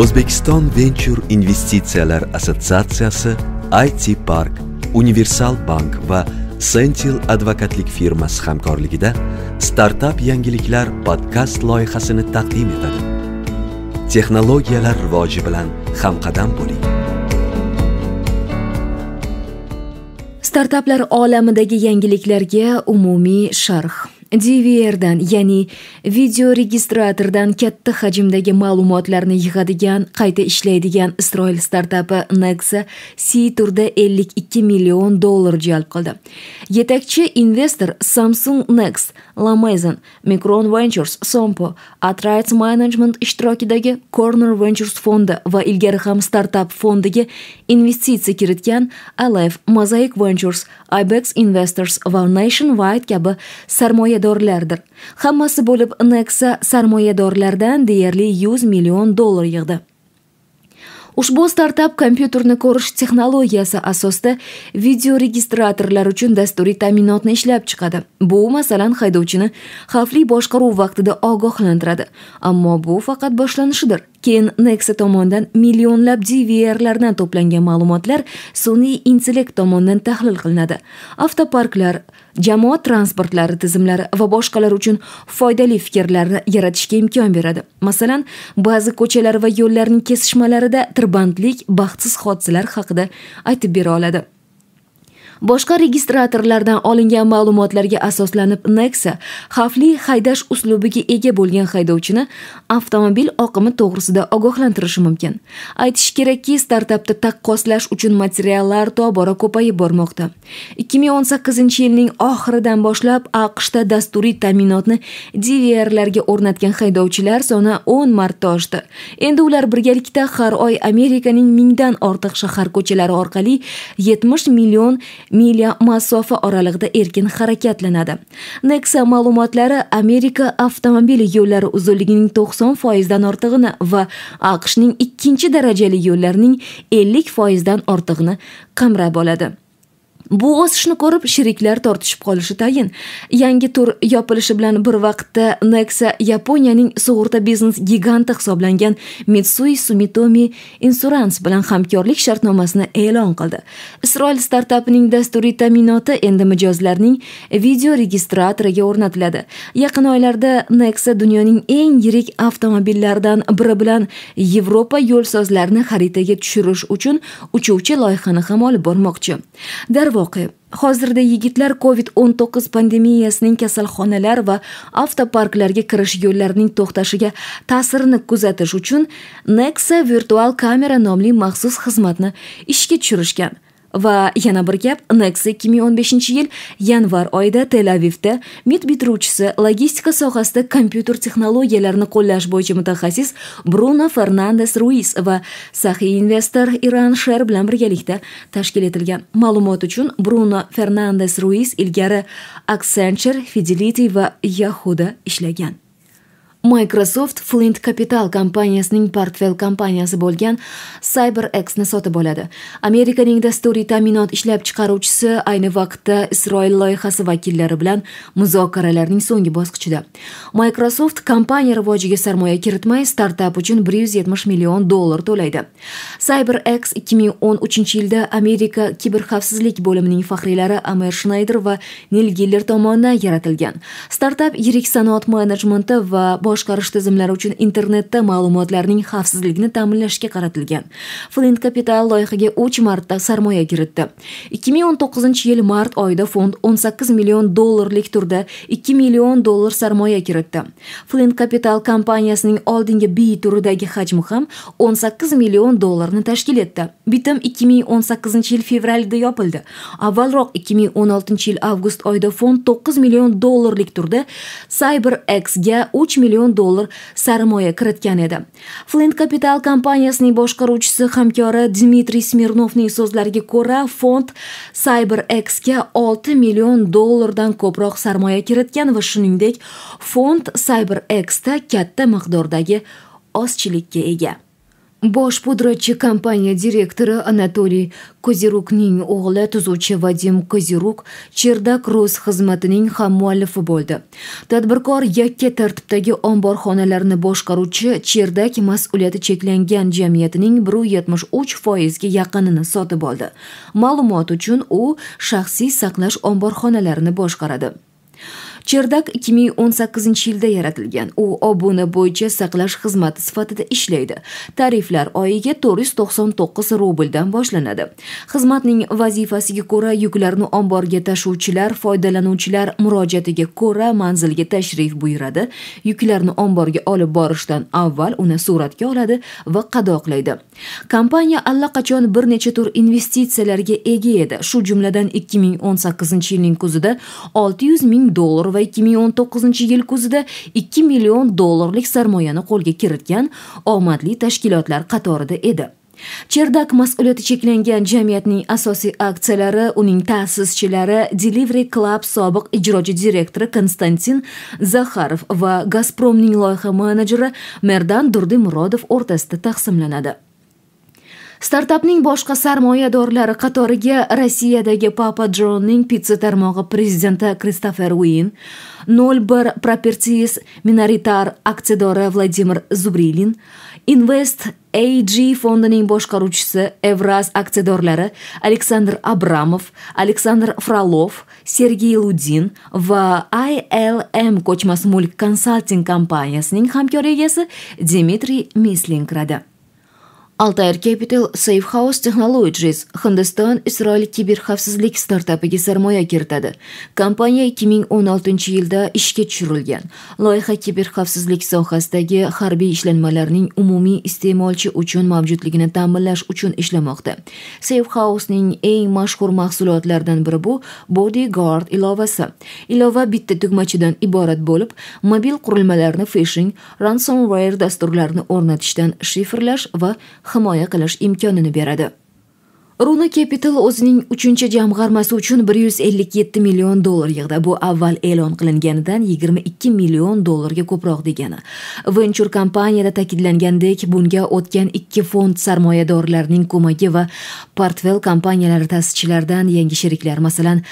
o'zbekiston venture investitsiyalar assotsiatsiyasi it park universal bank va sentil advokatlik firmasi hamkorligida Startup yangiliklar podkast loyihasini taqdim etadi texnologiyalar rivoji bilan hamqadam bo'ling startaplar olamidagi yangiliklarga umumiy sharh DVRdan ya'ni registratordan katta hajmdagi ma'lumotlarni yig'adigan qayta ishlaydigan Isroil startapi Nexa C turda 52 million dollar jalb qildi. Yetakchi investor Samsung Next, Lamazon, Micron Ventures, Sompo, Atrides Management ishtirokidagi Corner Ventures fondi va ilgari ham startap fondiga investitsiya kiritgan Alive, Mosaic Ventures, Ibex Investors va Nationwide kabi sarmoya sarmoyadorlardir hammasi bo'lib nexa sarmoyadorlardan deyarli 100 million dollar yig'di ushbu startap kompyuterni ko'rish texnologiyasi asosida videoregistratorlar uchun dasturiy ta'minotni ishlab chiqadi bu masalan haydovchini xavfli boshqaruv vaqtida ogohlantiradi ammo bu faqat boshlanishidir keyin nexa tomonidan millionlab dvrlardan to'plangan ma'lumotlar sun'iy intellekt tomonidan tahlil qilinadi avtoparklar jamoat transportlari tizimlari va boshqalar uchun foydali fikrlarni yaratishga imkon beradi masalan ba'zi ko'chalar va yo'llarning kesishmalarida tirbandlik baxtsiz hodisalar haqida aytib bera oladi boshqa registratorlardan olingan ma'lumotlarga asoslanib Nexa xavfli haydash uslubiga ega bo'lgan haydovchini avtomobil oqimi to'g'risida ogohlantirishi mumkin. Aytish kerakki, startapda taqqoslash uchun materiallar tobora ko'payib bormoqda. 2018-yilning oxiridan boshlab AQShda dasturiy ta'minotni DVRlarga o'rnatgan haydovchilar soni 10 marta oshdi. Endi ular birgalikda har oy Amerikaning mingdan ortiq shahar ko'chalari orqali 70 million milya masofa oralig'ida erkin harakatlanadi nexa ma'lumotlari amerika avtomobil yo'llari uzunligining 90 foizdan ortig'ini va aqshning ikkinchi darajali yo'llarining 50 foizdan ortig'ini qamrab oladi bu o'sishni ko'rib sheriklar tortishib qolishi tayin yangi tur yopilishi bilan bir vaqtda nexa yaponiyaning sug'urta biznes giganti hisoblangan mitsui sumitomi insurance bilan hamkorlik shartnomasini e'lon qildi isroil startapining dasturiy ta'minoti endi mijozlarning video registratoriga o'rnatiladi yaqin oylarda nexa dunyoning eng yirik avtomobillaridan biri bilan yevropa yo'l sozlarini xaritaga tushirish uchun uchuvchi loyihani ham olib bormoqchi darvoqe o'qi hozirda yigitlar covid 19 pandemiyasining kasalxonalar va avtoparklarga kirish yo'llarining to'xtashiga ta'sirini kuzatish uchun nexa virtual kamera nomli maxsus xizmatni ishga tushirishgan va yana bir gap nexa 2015 yil yanvar oyida tel avivda mid bitiruvchisi logistika sohasida kompyuter texnologiyalarini qo'llash bo'yicha mutaxassis bruno fernandes ruiz va sahiy investor iran sher bilan birgalikda tashkil etilgan ma'lumot uchun bruno fernandes ruiz ilgari accenture fidelity va yahuda ishlagan Microsoft Flint Capital kompaniyasining portfel kompaniyasi bo'lgan CyberX ni sotib oladi. Amerikaning dasturiy ta'minot ishlab chiqaruvchisi ayni vaqtda Isroil loyihasi vakillari bilan muzokaralarning so'nggi bosqichida. Microsoft kompaniya rivojiga sarmoya kiritmay, startap uchun 170 million dollar to'laydi. CyberX 2013-yilda Amerika kiber xavfsizlik bo'limining faxriylari Amer Schneider va Neil Giller tomonidan yaratilgan. Startap yirik sanoat menejmenti va boshqarish tizimlari uchun internetda ma'lumotlarning xavfsizligini ta'minlashga qaratilgan flint kapital loyihaga uch marta sarmoya kiritdi 2019 yil mart oyida fond 18 million dollarlik turda 2 million dollar sarmoya kiritdi flint kapital kompaniyasining oldingi b turidagi hajmi ham 18 million dollarni tashkil etdi bitim 2018 yil fevralida yopildi avvalroq 2016 yil avgust oyida fond 9 million dollarlik turda cyberx ga 3 million million dollar sarmoya kiritgan edi flint capital kompaniyasining boshqaruvchisi hamkori dmitriy smirnovning so'zlariga ko'ra fond cyberx ga 6 million dollardan ko'proq sarmoya kiritgan va shuningdek fond cyberx da katta miqdordagi ozchilikka ega bosh pudratchi kompaniya direktori anatoliy kozirukning o'g'li tuzuvchi vadim Kozirok cherdak rus xizmatining ham muallifi bo'ldi tadbirkor yakka tartibdagi omborxonalarni boshqaruvchi cherdak mas'uliyati cheklangan jamiyatining 1.73% ga yaqinini sotib oldi ma'lumot uchun u shaxsiy saqlash omborxonalarini boshqaradi Chirdak 2018 yilda yaratilgan u obuna bo'yicha saqlash xizmati sifatida ishlaydi tariflar oyiga 499 rubldan boshlanadi xizmatning vazifasiga ko'ra yuklarni omborga tashuvchilar foydalanuvchilar murojaatiga ko'ra manzilga tashrif buyuradi yuklarni omborga olib borishdan avval uni suratga oladi va qadoqlaydi kompaniya allaqachon bir necha tur investitsiyalarga ega edi shu jumladan 2018 yilning kuzida 600 ming dollar va 2019 yil kuzida 2 million dollarlik sarmoyani qo'lga kiritgan omadli tashkilotlar qatorida edi cherdak mas'uliyati cheklangan jamiyatning asosiy aksiyalari uning ta'sischilari delivery club sobiq ijrochi direktori konstantin zaxarov va gazpromning loyiha menejeri merdan durdimurodov o'rtasida taqsimlanadi Startupning boshqa sarmoyadorlari qatoriga rossiyadagi papa jonning pizza tarmog'i prezidenti kristofer Win, nol bir properties minoritar aksiyadori vladimir zubrilin invest ag fondining boshqaruvchisi evraz aksiyadorlari aleksandr abramov aleksandr frolov sergey ludin va ilm ko'chmas mulk konsalting kompaniyasining hamkor egasi dmitriy Mislin kiradi Altair Capital Safe House Technologies Hindiston Isroil kiberxavfsizlik startapiga sarmoya kiritadi. Kompaniya 2016-yilda ishga tushirilgan. Loyiha kiberxavfsizlik sohasidagi harbiy ishlanmalarning umumiy iste'molchi uchun mavjudligini ta'minlash uchun ishlamoqda. Safe House'ning eng mashhur mahsulotlaridan biri bu Bodyguard ilovasi. Ilova bitta tugmachadan iborat bo'lib, mobil qurilmalarni phishing, ransomware dasturlarini o'rnatishdan shifrlash va himoya qilish imkonini beradi Runa Capital o'zining 3-jamg'armasi uchun 157 million dollar yig'di. Bu avval e'lon qilinganidan 22 million dollarga ko'proq degani. Venture kompaniyada ta'kidlangandek, bunga o'tgan 2 fond sarmoyadorlarining ko'magi va portfel kompaniyalari ta'sischilaridan yangi sheriklar, masalan,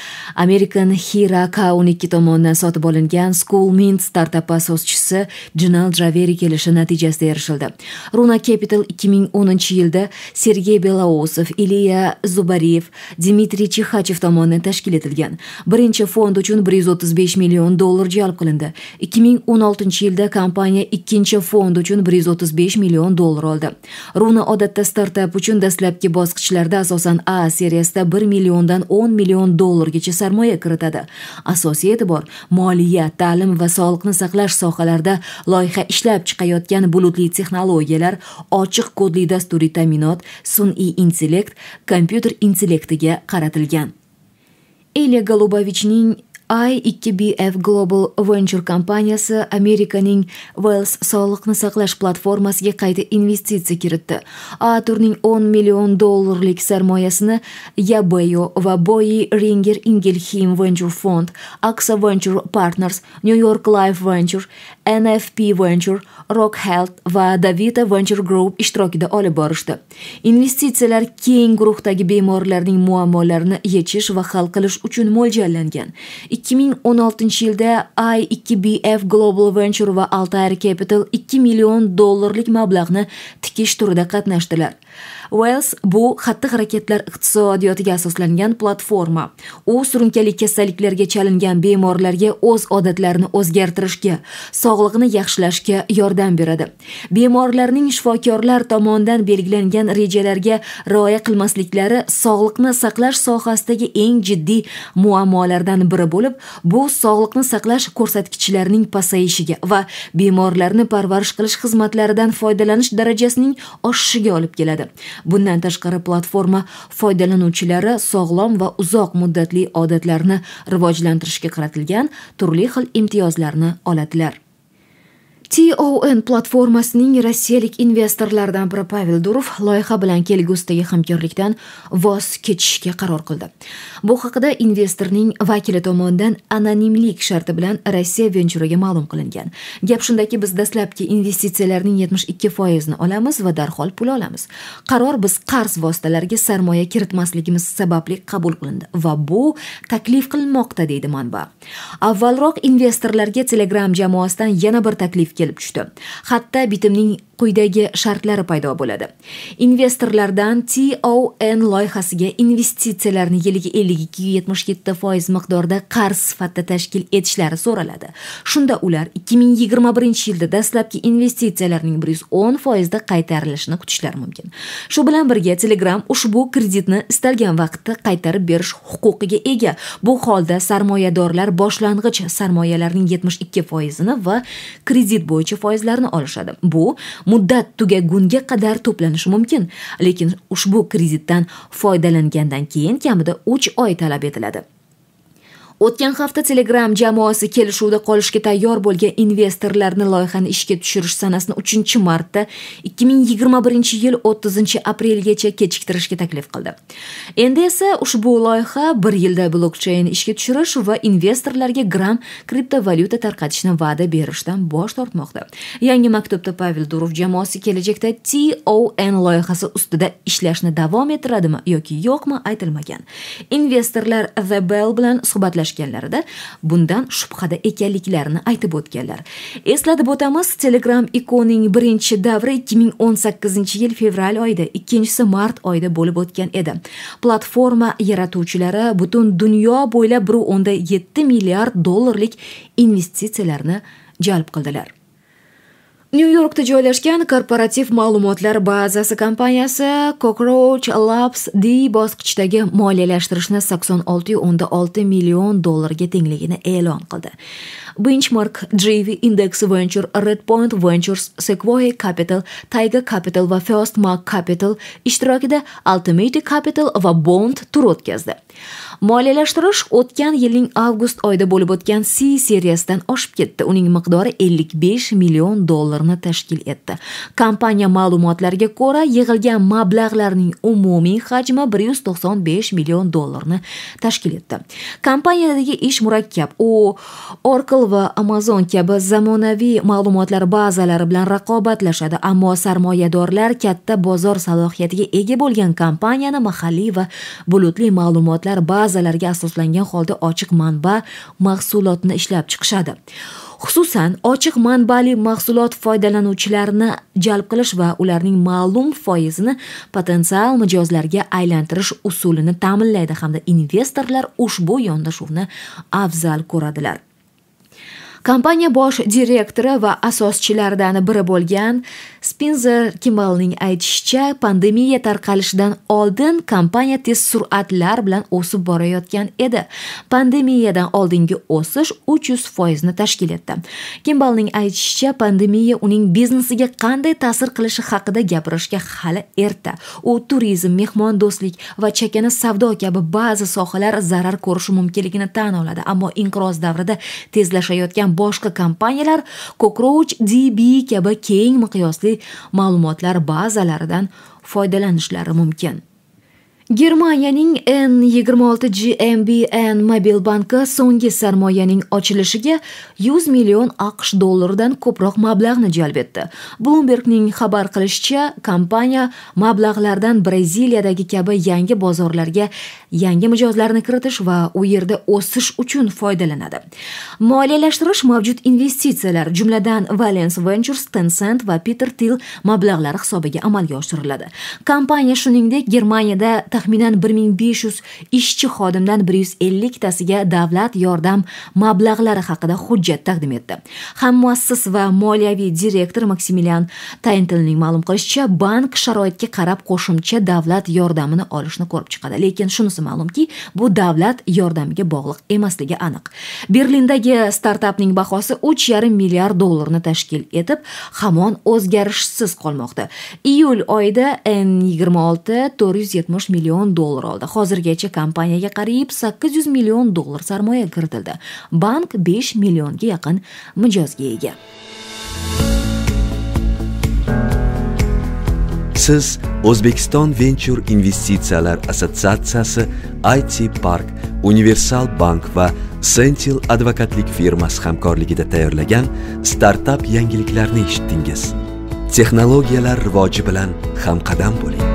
American Hira K12 tomonidan sotib olingan Schoolmint startap asoschisi Jinal Javeri kelishi natijasida erishildi. Runa Capital 2010-yilda Sergey Belousov, Ilya zubariyev dmitriy chixachev tomonidan tashkil etilgan birinchi fond uchun 135 million dollar jalb qilindi 2016 yilda kompaniya ikkinchi fond uchun 135 million dollar oldi runa odatda startap uchun dastlabki bosqichlarda asosan a seriyasida 1 milliondan 10 million dollargacha sarmoya kiritadi asosiy e'tibor moliya ta'lim va sog'liqni saqlash sohalarida loyiha ishlab chiqayotgan bulutli texnologiyalar ochiq kodli dasturiy ta'minot sun'iy intellekt kompyuter intellektiga qaratilgan elya golubovichning i2bf global venture kompaniyasi amerikaning wells sog'liqni saqlash platformasiga qayta investitsiya kiritdi a turning 10 million dollarlik sarmoyasini Yabeo va boyi ringer ingelheim venture fond aksa venture partners new york life venture NFP Venture, Rock Health va Davita Venture Group ishtirokida olib borishdi. Investitsiyalar keng guruhdagi bemorlarning muammolarini yechish va hal qilish uchun mo'ljallangan. 2016-yilda I2BF Global Venture va Altair Capital 2 million dollarlik mablag'ni tikish turida qatnashdilar. wells bu xatti harakatlar iqtisodiyotiga asoslangan platforma u surunkali kasalliklarga chalingan bemorlarga o'z odatlarini o'zgartirishga sog'lig'ini yaxshilashga yordam beradi bemorlarning shifokorlar tomonidan belgilangan rejalarga rioya qilmasliklari sog'liqni saqlash sohasidagi eng jiddiy muammolardan biri bo'lib bu sog'liqni saqlash ko'rsatkichlarining pasayishiga va bemorlarni parvarish qilish xizmatlaridan foydalanish darajasining oshishiga olib keladi bundan tashqari platforma foydalanuvchilari sog'lom va uzoq muddatli odatlarni rivojlantirishga qaratilgan turli xil imtiyozlarni oladilar ton platformasining rossiyalik investorlardan biri pavel durov loyiha bilan kelgusidagi hamkorlikdan voz kechishga qaror qildi bu haqida investorning vakili tomonidan anonimlik sharti bilan rossiya venchuriga ma'lum qilingan gap shundaki biz dastlabki investitsiyalarning yetmish ikki foizini olamiz va darhol pul olamiz qaror biz qarz vositalariga sarmoya kiritmasligimiz sababli qabul qilindi va bu taklif qilinmoqda deydi manba avvalroq investorlarga telegram jamoasidan yana bir taklif kelib tushdi xatda bitimning quyidagi shartlari paydo bo'ladi investorlardan ton loyihasiga investitsiyalarni yiliga ellik ikki yetmish yetti foiz miqdorda qarz sifatida tashkil etishlari so'raladi shunda ular ikki ming yigirma birinchi yilda dastlabki investitsiyalarning bir yuz o'n foizda qaytarilishini kutishlari mumkin shu bilan birga telegram ushbu kreditni istalgan vaqtda qaytarib berish huquqiga ega bu holda sarmoyadorlar boshlang'ich sarmoyalarning yetmish ikki foizini va kredit bo'yicha foizlarni olishadi bu muddat tugagunga qadar to'planishi mumkin lekin ushbu kreditdan foydalangandan keyin kamida 3 oy talab etiladi O'tgan hafta Telegram jamoasi kelishuvda qolishga tayyor bo'lgan investorlarni loyihani ishga tushirish sanasini 3 marta 2021 yil 30 aprelgacha kechiktirishga taklif qildi. Endi esa ushbu loyiha 1 yilda blokcheyn ishga tushirish va investorlarga gram kriptovalyuta tarqatishni va'da berishdan bosh tortmoqda. Yangi maktubda Pavel Durov jamoasi kelajakda TON loyihasi ustida ishlashni davom ettiradimi yoki yo'qmi aytilmagan. Investorlar The Bell bilan suhbatlash gaplashganlarida bundan shubhada ekanliklarini aytib o'tganlar eslatib o'tamiz telegram ikoning birinchi davri 2018 yil fevral oyida ikkinchisi mart oyida bo'lib o'tgan edi platforma yaratuvchilari butun dunyo bo'ylab bir o'nda yetti milliard dollarlik investitsiyalarni jalb qildilar nyu yorkda joylashgan korporativ ma'lumotlar bazasi kompaniyasi cockroach labs d bosqichdagi moliyalashtirishni sakson olti o'nda olti million dollarga tengligini e'lon qildi benchmark jv index venture redpoint ventures sequoia capital tiger capital va first mark capital ishtirokida ultimate capital va bond tur o'tkazdi moliyalashtirish o'tgan yilning avgust oyida bo'lib o'tgan c seriyasidan oshib ketdi uning miqdori 55 million dollarni tashkil etdi kompaniya ma'lumotlariga ko'ra yig'ilgan mablag'larning umumiy hajmi 195 million dollarni tashkil etdi kompaniyadagi ish murakkab u oracle va amazon kabi zamonaviy ma'lumotlar bazalari bilan raqobatlashadi ammo sarmoyadorlar katta bozor salohiyatiga ega bo'lgan kompaniyani mahalliy va bulutli ma'lumotlar bazalari bazalarga asoslangan holda ochiq manba mahsulotni ishlab chiqishadi xususan ochiq manbali mahsulot foydalanuvchilarini jalb qilish va ularning ma'lum foizini potensial mijozlarga aylantirish usulini ta'minlaydi hamda investorlar ushbu yondashuvni afzal ko'radilar kompaniya bosh direktori va asoschilaridan biri bo'lgan spinzer kimmelning aytishicha pandemiya tarqalishidan oldin kompaniya tez sur'atlar bilan o'sib borayotgan edi pandemiyadan oldingi o'sish uch yuz foizni tashkil etdi kimbalning aytishicha pandemiya uning biznesiga qanday ta'sir qilishi haqida gapirishga hali erta u turizm mehmondo'stlik va chakana savdo kabi ba'zi sohalar zarar ko'rishi mumkinligini tan oladi ammo inqiroz davrida tezlashayotgan boshqa kompaniyalar cockroach db kabi keng miqyosli ma'lumotlar bazalaridan foydalanishlari mumkin germaniyaning n 26 gmbn mobil banki so'nggi sarmoyaning ochilishiga 100 million aqsh dollaridan ko'proq mablag'ni jalb etdi bloombergning xabar qilishicha kompaniya mablag'lardan braziliyadagi kabi yangi bozorlarga yangi mijozlarni kiritish va u yerda o'sish uchun foydalanadi moliyalashtirish mavjud investitsiyalar jumladan valens ventures tencent va peter til mablag'lari hisobiga amalga oshiriladi kompaniya shuningdek germaniyada taxminan 1500 ishchi xodimdan 150 tasiga davlat yordam mablag'lari haqida hujjat taqdim etdi. Ham muassis va moliyaviy direktor Maksimilian Tayntelning ma'lum qilishicha, bank sharoitga qarab qo'shimcha davlat yordamini olishni ko'rib chiqadi, lekin shunisi ma'lumki, bu davlat yordamiga bog'liq emasligi aniq. Berlindagi startapning bahosi 3,5 milliard dollarni tashkil etib, hamon o'zgarishsiz qolmoqda. Iyul oyida N26 470 million million dollar oldi hozirgacha kompaniyaga qariyb sakkiz yuz million dollar sarmoya kiritildi bank besh millionga yaqin mijozga ega siz o'zbekiston venture investitsiyalar assotsiatsiyasi it park universal bank va sentil advokatlik firmasi hamkorligida tayyorlagan startap yangiliklarni eshitdingiz texnologiyalar rivoji bilan hamqadam bo'ling